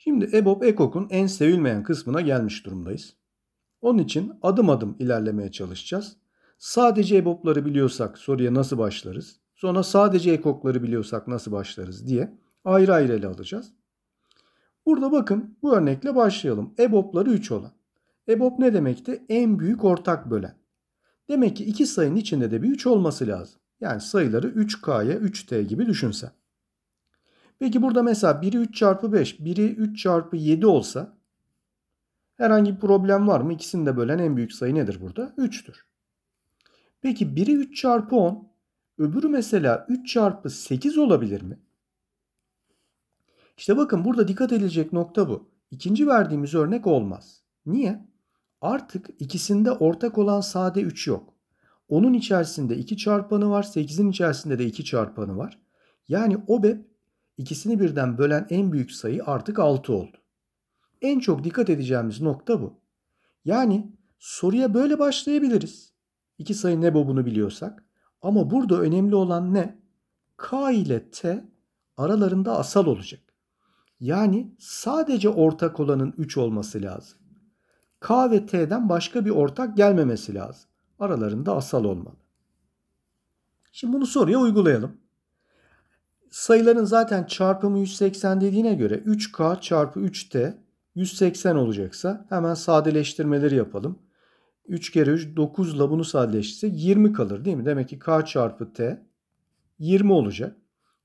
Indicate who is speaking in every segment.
Speaker 1: Şimdi EBOB EKOK'un en sevilmeyen kısmına gelmiş durumdayız. Onun için adım adım ilerlemeye çalışacağız. Sadece EBOB'ları biliyorsak soruya nasıl başlarız? Sonra sadece ekokları biliyorsak nasıl başlarız diye ayrı ayrı ele alacağız. Burada bakın bu örnekle başlayalım. EBOB'ları 3 olan. EBOB ne demekti? En büyük ortak bölen. Demek ki iki sayının içinde de bir 3 olması lazım. Yani sayıları 3K'ya 3T gibi düşünsen. Peki burada mesela biri 3 çarpı 5, biri 3 çarpı 7 olsa herhangi bir problem var mı? İkisini de bölen en büyük sayı nedir burada? 3'tür. Peki biri 3 çarpı 10, öbürü mesela 3 çarpı 8 olabilir mi? İşte bakın burada dikkat edilecek nokta bu. İkinci verdiğimiz örnek olmaz. Niye? Artık ikisinde ortak olan sade 3 yok. Onun içerisinde 2 çarpanı var, 8'in içerisinde de 2 çarpanı var. Yani OBEP İkisini birden bölen en büyük sayı artık 6 oldu. En çok dikkat edeceğimiz nokta bu. Yani soruya böyle başlayabiliriz. İki sayı ne bunu biliyorsak. Ama burada önemli olan ne? K ile T aralarında asal olacak. Yani sadece ortak olanın 3 olması lazım. K ve T'den başka bir ortak gelmemesi lazım. Aralarında asal olmalı. Şimdi bunu soruya uygulayalım. Sayıların zaten çarpımı 180 dediğine göre 3K çarpı 3T 180 olacaksa hemen sadeleştirmeleri yapalım. 3 kere 3 9 ile bunu sadeleştirse 20 kalır değil mi? Demek ki K çarpı T 20 olacak.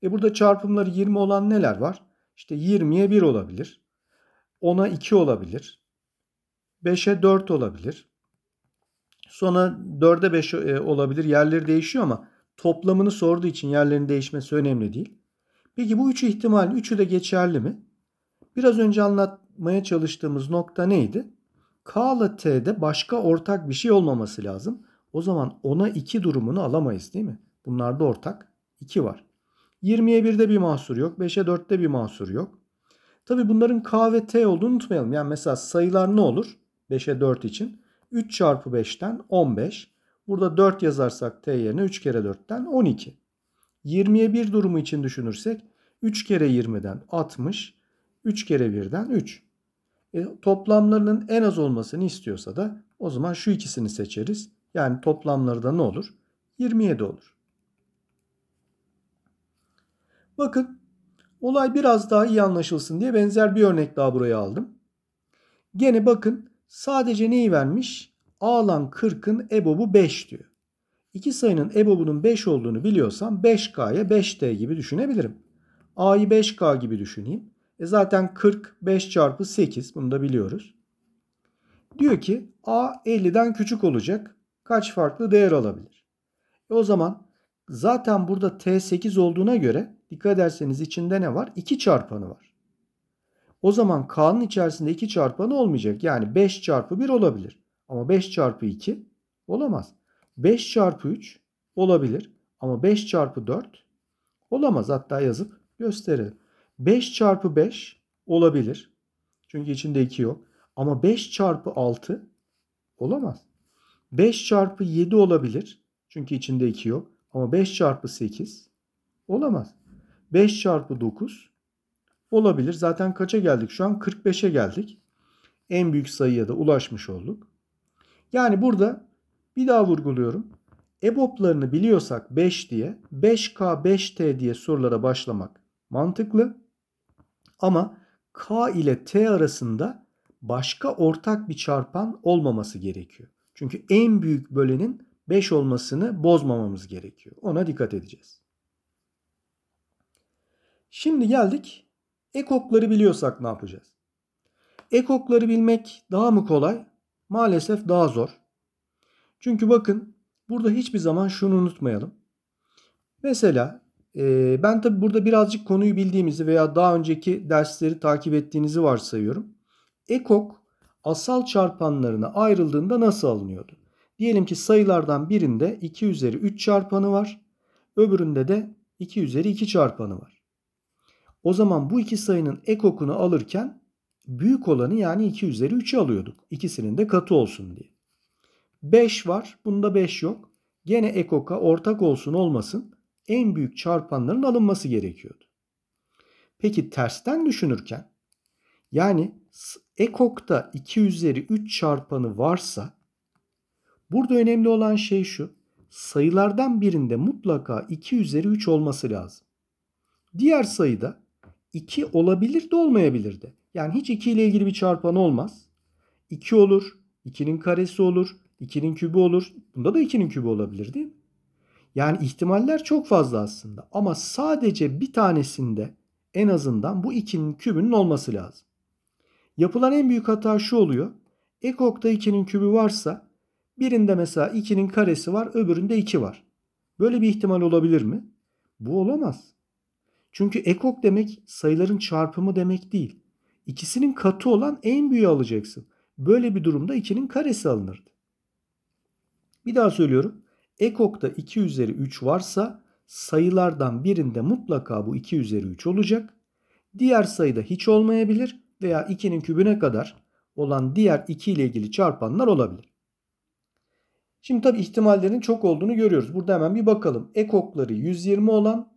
Speaker 1: E burada çarpımları 20 olan neler var? İşte 20'ye 1 olabilir. 10'a 2 olabilir. 5'e 4 olabilir. Sonra 4'e 5 e, olabilir. Yerleri değişiyor ama toplamını sorduğu için yerlerin değişmesi önemli değil. Peki bu üçü ihtimal, üçü de geçerli mi? Biraz önce anlatmaya çalıştığımız nokta neydi? K ile T'de başka ortak bir şey olmaması lazım. O zaman ona 2 durumunu alamayız değil mi? Bunlarda ortak 2 var. 20'ye 1'de bir mahsur yok. 5'e 4'te bir mahsur yok. Tabi bunların K ve T olduğunu unutmayalım. Yani mesela sayılar ne olur? 5'e 4 için. 3 çarpı 5'ten 15. Burada 4 yazarsak t yerine 3 kere 4'ten 12. 20'ye 1 durumu için düşünürsek 3 kere 20'den 60, 3 kere 1'den 3. E, toplamlarının en az olmasını istiyorsa da o zaman şu ikisini seçeriz. Yani toplamları da ne olur? 27 olur. Bakın olay biraz daha iyi anlaşılsın diye benzer bir örnek daha buraya aldım. Gene bakın sadece neyi vermiş? A alan 40'ın ebobu 5 diyor. İki sayının ebobunun 5 olduğunu biliyorsam 5K'ya 5T gibi düşünebilirim. A'yı 5K gibi düşüneyim. E zaten 40 5 çarpı 8 bunu da biliyoruz. Diyor ki A 50'den küçük olacak. Kaç farklı değer alabilir? E o zaman zaten burada T8 olduğuna göre dikkat ederseniz içinde ne var? 2 çarpanı var. O zaman K'nın içerisinde 2 çarpanı olmayacak. Yani 5 çarpı 1 olabilir. Ama 5 çarpı 2 olamaz. 5 çarpı 3 olabilir. Ama 5 çarpı 4 olamaz. Hatta yazıp gösterelim. 5 çarpı 5 olabilir. Çünkü içinde 2 yok. Ama 5 çarpı 6 olamaz. 5 çarpı 7 olabilir. Çünkü içinde 2 yok. Ama 5 çarpı 8 olamaz. 5 çarpı 9 olabilir. Zaten kaça geldik? Şu an 45'e geldik. En büyük sayıya da ulaşmış olduk. Yani burada bir daha vurguluyorum. EBOB'larını biliyorsak 5 diye 5K 5T diye sorulara başlamak mantıklı. Ama K ile T arasında başka ortak bir çarpan olmaması gerekiyor. Çünkü en büyük bölenin 5 olmasını bozmamamız gerekiyor. Ona dikkat edeceğiz. Şimdi geldik ekokları biliyorsak ne yapacağız? Ekokları bilmek daha mı kolay? maalesef daha zor. Çünkü bakın burada hiçbir zaman şunu unutmayalım. Mesela e, ben tabi burada birazcık konuyu bildiğimizi veya daha önceki dersleri takip ettiğinizi varsayıyorum. Ekok asal çarpanlarına ayrıldığında nasıl alınıyordu? Diyelim ki sayılardan birinde 2 üzeri 3 çarpanı var. Öbüründe de 2 üzeri 2 çarpanı var. O zaman bu iki sayının ekokunu alırken büyük olanı yani 2 üzeri 3'ü alıyorduk. İkisinin de katı olsun diye. 5 var. Bunda 5 yok. Gene ekoka ortak olsun olmasın en büyük çarpanların alınması gerekiyordu. Peki tersten düşünürken yani ekokta 2 üzeri 3 çarpanı varsa burada önemli olan şey şu. Sayılardan birinde mutlaka 2 üzeri 3 olması lazım. Diğer sayıda 2 olabilir de olmayabilir de. Yani hiç 2 ile ilgili bir çarpan olmaz. 2 olur, 2'nin karesi olur, 2'nin kübü olur. Bunda da 2'nin kübü olabilir değil mi? Yani ihtimaller çok fazla aslında. Ama sadece bir tanesinde en azından bu 2'nin kübünün olması lazım. Yapılan en büyük hata şu oluyor. Ekok'ta 2'nin kübü varsa birinde mesela 2'nin karesi var öbüründe 2 var. Böyle bir ihtimal olabilir mi? Bu olamaz. Çünkü ekok demek sayıların çarpımı demek değil. İkisinin katı olan en büyüğü alacaksın. Böyle bir durumda 2'nin karesi alınırdı. Bir daha söylüyorum. Ekok'ta 2 üzeri 3 varsa sayılardan birinde mutlaka bu 2 üzeri 3 olacak. Diğer sayıda hiç olmayabilir veya 2'nin kübüne kadar olan diğer 2 ile ilgili çarpanlar olabilir. Şimdi tabi ihtimallerin çok olduğunu görüyoruz. Burada hemen bir bakalım. Ekokları 120 olan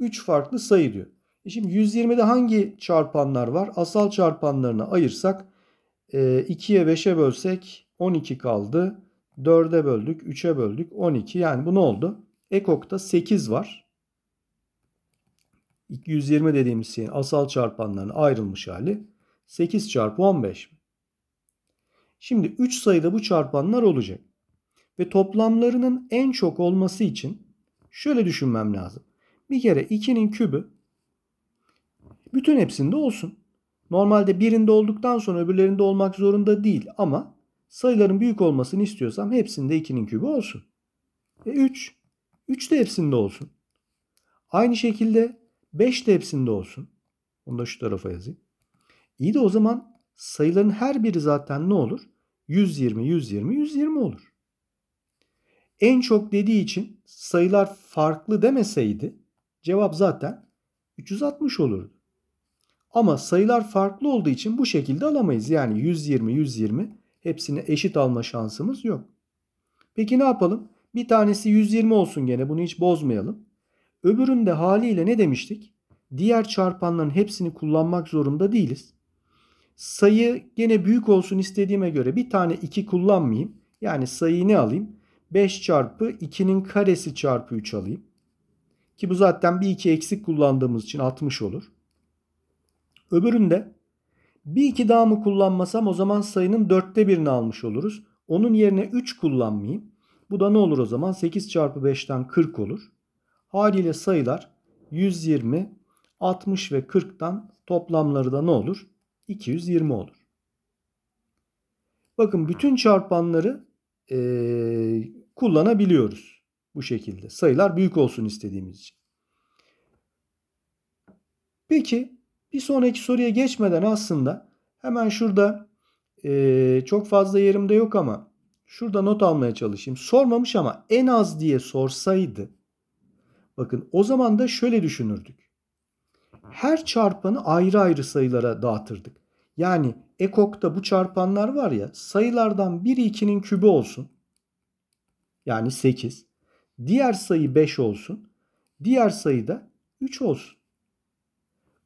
Speaker 1: 3 farklı sayı diyor. E şimdi 120'de hangi çarpanlar var? Asal çarpanlarına ayırsak 2'ye e, 5'e bölsek 12 kaldı. 4'e böldük, 3'e böldük, 12. Yani bu ne oldu? Ekok'ta 8 var. 220 dediğimiz şeyin asal çarpanlarına ayrılmış hali 8 çarpı 15. Şimdi 3 sayıda bu çarpanlar olacak. Ve toplamlarının en çok olması için şöyle düşünmem lazım. Bir kere 2'nin kübü bütün hepsinde olsun. Normalde birinde olduktan sonra öbürlerinde olmak zorunda değil ama sayıların büyük olmasını istiyorsam hepsinde 2'nin kübü olsun. E 3. 3 de hepsinde olsun. Aynı şekilde 5 de hepsinde olsun. Bunu da şu tarafa yazayım. İyi de o zaman sayıların her biri zaten ne olur? 120, 120, 120 olur. En çok dediği için sayılar farklı demeseydi Cevap zaten 360 olur. Ama sayılar farklı olduğu için bu şekilde alamayız. Yani 120, 120 hepsini eşit alma şansımız yok. Peki ne yapalım? Bir tanesi 120 olsun gene bunu hiç bozmayalım. Öbüründe haliyle ne demiştik? Diğer çarpanların hepsini kullanmak zorunda değiliz. Sayı gene büyük olsun istediğime göre bir tane 2 kullanmayayım. Yani sayıyı ne alayım? 5 çarpı 2'nin karesi çarpı 3 alayım. Ki bu zaten bir iki eksik kullandığımız için 60 olur. Öbüründe bir iki daha mı kullanmasam o zaman sayının dörtte birini almış oluruz. Onun yerine 3 kullanmayayım. Bu da ne olur o zaman? 8 çarpı 5'ten 40 olur. Haliyle sayılar 120, 60 ve 40'tan toplamları da ne olur? 220 olur. Bakın bütün çarpanları e, kullanabiliyoruz. Bu şekilde. Sayılar büyük olsun istediğimiz için. Peki bir sonraki soruya geçmeden aslında hemen şurada e, çok fazla yerimde yok ama şurada not almaya çalışayım. Sormamış ama en az diye sorsaydı bakın o zaman da şöyle düşünürdük. Her çarpanı ayrı ayrı sayılara dağıtırdık. Yani ekokta bu çarpanlar var ya sayılardan 1 2'nin kübü olsun. Yani 8. Diğer sayı 5 olsun. Diğer sayı da 3 olsun.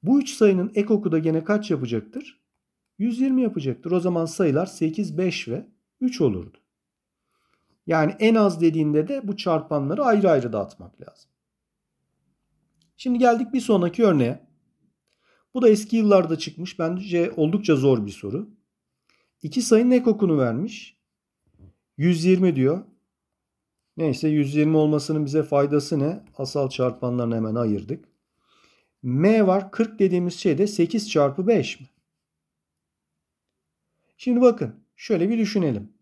Speaker 1: Bu 3 sayının ekoku da gene kaç yapacaktır? 120 yapacaktır. O zaman sayılar 8, 5 ve 3 olurdu. Yani en az dediğinde de bu çarpanları ayrı ayrı dağıtmak lazım. Şimdi geldik bir sonraki örneğe. Bu da eski yıllarda çıkmış. Bence oldukça zor bir soru. İki sayının ekokunu vermiş. 120 diyor. Neyse 120 olmasının bize faydası ne? Asal çarpanlarını hemen ayırdık. M var 40 dediğimiz şey de 8 çarpı 5 mi? Şimdi bakın şöyle bir düşünelim.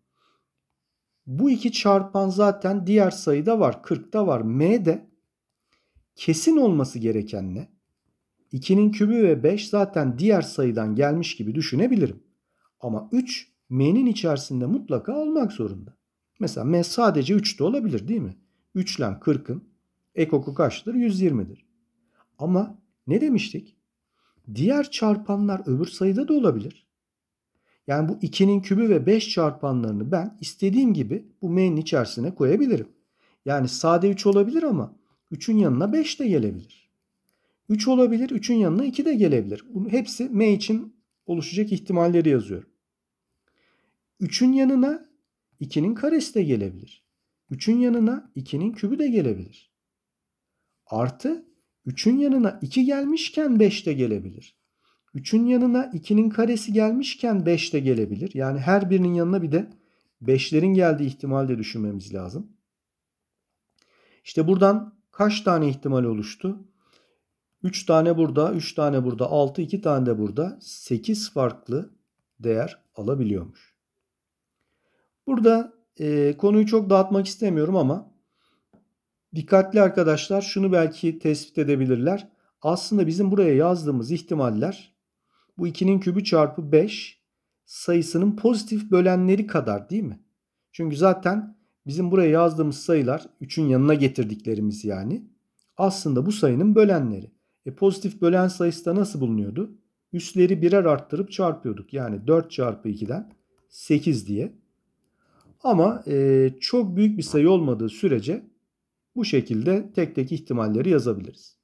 Speaker 1: Bu iki çarpan zaten diğer sayıda var. 40'ta var. M de kesin olması gereken ne? 2'nin kübü ve 5 zaten diğer sayıdan gelmiş gibi düşünebilirim. Ama 3 M'nin içerisinde mutlaka olmak zorunda. Mesela m sadece 3 de olabilir değil mi? 3 ile 40'ın ekoku kaçtır? 120'dir. Ama ne demiştik? Diğer çarpanlar öbür sayıda da olabilir. Yani bu 2'nin kübü ve 5 çarpanlarını ben istediğim gibi bu m'nin içerisine koyabilirim. Yani sade 3 olabilir ama 3'ün yanına 5 de gelebilir. 3 olabilir, 3'ün yanına 2 de gelebilir. Bunun hepsi m için oluşacak ihtimalleri yazıyorum. 3'ün yanına 2'nin karesi de gelebilir. 3'ün yanına 2'nin kübü de gelebilir. Artı 3'ün yanına 2 gelmişken 5 de gelebilir. 3'ün yanına 2'nin karesi gelmişken 5 de gelebilir. Yani her birinin yanına bir de 5'lerin geldiği ihtimal de düşünmemiz lazım. İşte buradan kaç tane ihtimal oluştu? 3 tane burada, 3 tane burada, 6, 2 tane de burada. 8 farklı değer alabiliyormuş. Burada e, konuyu çok dağıtmak istemiyorum ama dikkatli arkadaşlar şunu belki tespit edebilirler. Aslında bizim buraya yazdığımız ihtimaller bu 2'nin kübü çarpı 5 sayısının pozitif bölenleri kadar değil mi? Çünkü zaten bizim buraya yazdığımız sayılar 3'ün yanına getirdiklerimiz yani aslında bu sayının bölenleri. E pozitif bölen sayısı da nasıl bulunuyordu? Üstleri birer arttırıp çarpıyorduk. Yani 4 çarpı 2'den 8 diye. Ama e, çok büyük bir sayı olmadığı sürece bu şekilde tek tek ihtimalleri yazabiliriz.